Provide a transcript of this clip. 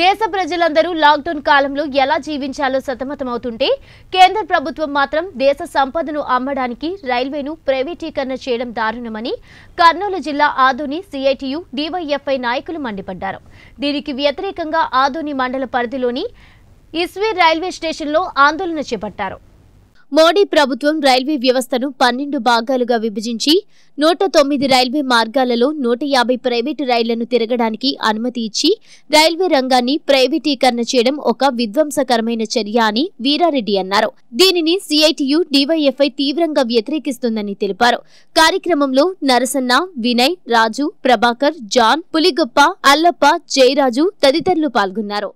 దేశ ప్రజలందరూ లాక్డౌన్ కాలంలో ఎలా జీవించాలో సతమతమవుతుంటే కేంద్ర ప్రభుత్వం మాత్రం దేశ సంపదను అమ్మడానికి రైల్వేను ప్రైవేటీకరణ చేయడం దారుణమని కర్నూలు జిల్లా ఆదోని సిఐటియు డివైఎఫ్ఐ నాయకులు మండిపడ్డారు దీనికి వ్యతిరేకంగా ఆదోని మండల పరిధిలోని ఇస్వీ రైల్వే స్టేషన్లో ఆందోళన చేపట్టారు మోడీ ప్రభుత్వం రైల్వే వ్యవస్థను పన్నెండు భాగాలుగా విభజించి నూట తొమ్మిది రైల్వే మార్గాలలో నూట యాభై ప్రైవేటు రైళ్లను తిరగడానికి అనుమతి ఇచ్చి రైల్వే రంగాన్ని ప్రైవేటీకరణ చేయడం ఒక విధ్వంసకరమైన చర్య అని వీరారెడ్డి అన్నారు దీనిని సిఐటియు డివైఎఫ్ఐ తీవ్రంగా వ్యతిరేకిస్తుందని తెలిపారు కార్యక్రమంలో నరసన్న వినయ్ రాజు ప్రభాకర్ జాన్ పులిగొప్ప అల్లప్ప జయరాజు తదితరులు పాల్గొన్నారు